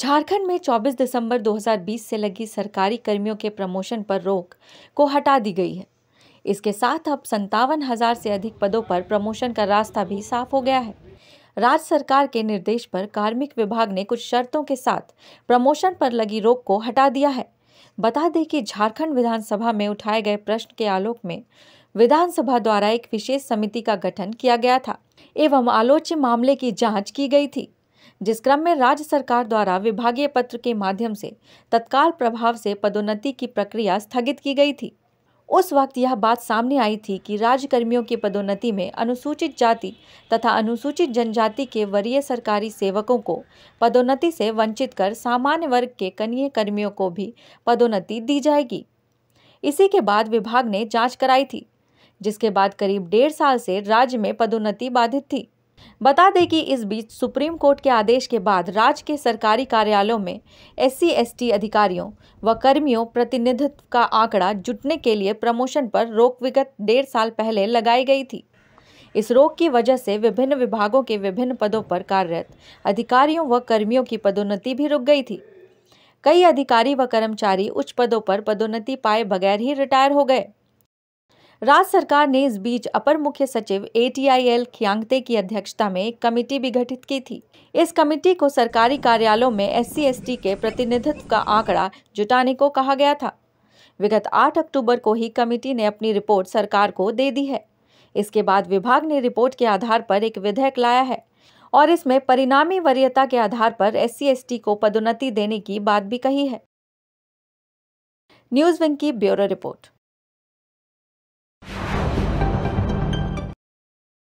झारखंड में 24 दिसंबर 2020 से लगी सरकारी कर्मियों के प्रमोशन पर रोक को हटा दी गई है इसके साथ अब संतावन हजार से अधिक पदों पर प्रमोशन का रास्ता भी साफ हो गया है राज्य सरकार के निर्देश पर कार्मिक विभाग ने कुछ शर्तों के साथ प्रमोशन पर लगी रोक को हटा दिया है बता दें कि झारखंड विधानसभा में उठाए गए प्रश्न के आलोक में विधानसभा द्वारा एक विशेष समिति का गठन किया गया था एवं आलोच्य मामले की जांच की गई थी जिस क्रम में राज्य सरकार द्वारा विभागीय पत्र के माध्यम से तत्काल प्रभाव से पदोन्नति की प्रक्रिया स्थगित की गई थी उस वक्त यह बात सामने आई थी कि राज्यकर्मियों की पदोन्नति में अनुसूचित जाति तथा अनुसूचित जनजाति के वरीय सरकारी सेवकों को पदोन्नति से वंचित कर सामान्य वर्ग के कनीय कर्मियों को भी पदोन्नति दी जाएगी इसी के बाद विभाग ने जांच कराई थी जिसके बाद करीब डेढ़ साल से राज्य में पदोन्नति बाधित थी बता दें कि इस बीच सुप्रीम कोर्ट के आदेश के बाद राज्य के सरकारी कार्यालयों में एस सी अधिकारियों व कर्मियों प्रतिनिधित्व का आंकड़ा जुटने के लिए प्रमोशन पर रोक विगत डेढ़ साल पहले लगाई गई थी इस रोक की वजह से विभिन्न विभागों के विभिन्न पदों पर कार्यरत अधिकारियों व कर्मियों की पदोन्नति भी रुक गई थी कई अधिकारी व कर्मचारी उच्च पदों पर पदोन्नति पाए बगैर ही रिटायर हो गए राज्य सरकार ने इस बीच अपर मुख्य सचिव ए टी आई एल खियांगते की अध्यक्षता में कमेटी भी गठित की थी इस कमेटी को सरकारी कार्यालयों में एस सी के प्रतिनिधित्व का आंकड़ा जुटाने को कहा गया था विगत 8 अक्टूबर को ही कमेटी ने अपनी रिपोर्ट सरकार को दे दी है इसके बाद विभाग ने रिपोर्ट के आधार पर एक विधेयक लाया है और इसमें परिणामी वरीयता के आधार पर एस सी को पदोन्नति देने की बात भी कही है न्यूज विंग की ब्यूरो रिपोर्ट